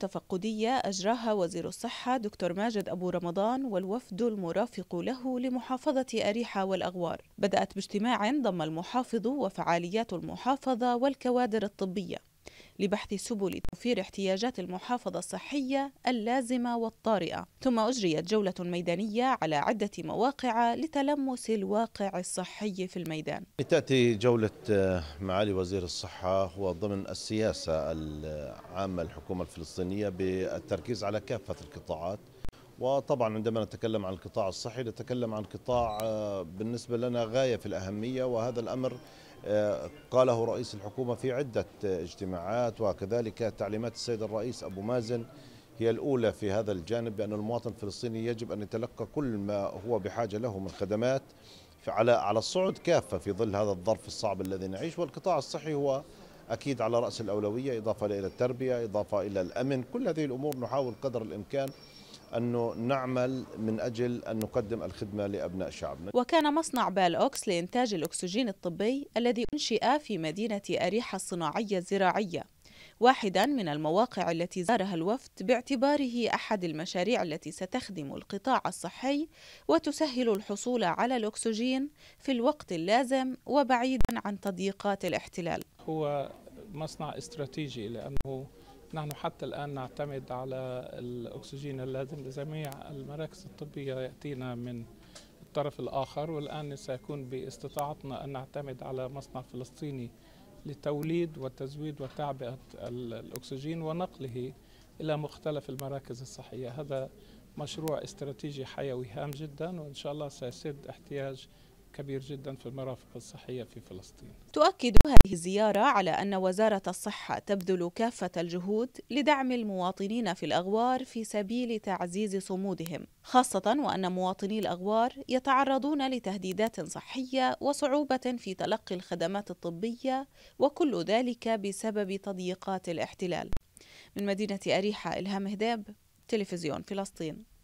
تفقدية أجراها وزير الصحة دكتور ماجد أبو رمضان والوفد المرافق له لمحافظة أريحة والأغوار بدأت باجتماع ضم المحافظ وفعاليات المحافظة والكوادر الطبية لبحث سبل توفير احتياجات المحافظة الصحية اللازمة والطارئة ثم أجريت جولة ميدانية على عدة مواقع لتلمس الواقع الصحي في الميدان تأتي جولة آه، معالي وزير الصحة وضمن السياسة العامة الحكومة الفلسطينية بالتركيز على كافة القطاعات وطبعا عندما نتكلم عن القطاع الصحي نتكلم عن قطاع آه، بالنسبة لنا غاية في الأهمية وهذا الأمر آه، قاله رئيس الحكومة في عدة اجتماعات وكذلك تعليمات السيد الرئيس أبو مازن هي الأولى في هذا الجانب بأن المواطن الفلسطيني يجب أن يتلقى كل ما هو بحاجة له من خدمات على على الصعد كافة في ظل هذا الظرف الصعب الذي نعيش والقطاع الصحي هو أكيد على رأس الأولوية إضافة إلى التربية إضافة إلى الأمن كل هذه الأمور نحاول قدر الإمكان أنه نعمل من أجل أن نقدم الخدمة لأبناء شعبنا وكان مصنع بالأوكس لإنتاج الأكسجين الطبي الذي أنشئ في مدينة أريحة الصناعية الزراعية واحدا من المواقع التي زارها الوفد باعتباره أحد المشاريع التي ستخدم القطاع الصحي وتسهل الحصول على الأكسجين في الوقت اللازم وبعيدا عن تضييقات الاحتلال هو مصنع استراتيجي لأنه نحن حتى الآن نعتمد على الأكسجين اللازم لجميع المراكز الطبية يأتينا من الطرف الآخر والآن سيكون باستطاعتنا أن نعتمد على مصنع فلسطيني لتوليد وتزويد وتعبئة الأكسجين ونقله إلى مختلف المراكز الصحية هذا مشروع استراتيجي حيوي هام جدا وإن شاء الله سيسد احتياج كبير جدا في المرافق الصحية في فلسطين تؤكد هذه الزيارة على أن وزارة الصحة تبذل كافة الجهود لدعم المواطنين في الأغوار في سبيل تعزيز صمودهم خاصة وأن مواطني الأغوار يتعرضون لتهديدات صحية وصعوبة في تلقي الخدمات الطبية وكل ذلك بسبب تضييقات الاحتلال من مدينة أريحة إلهام هداب تلفزيون فلسطين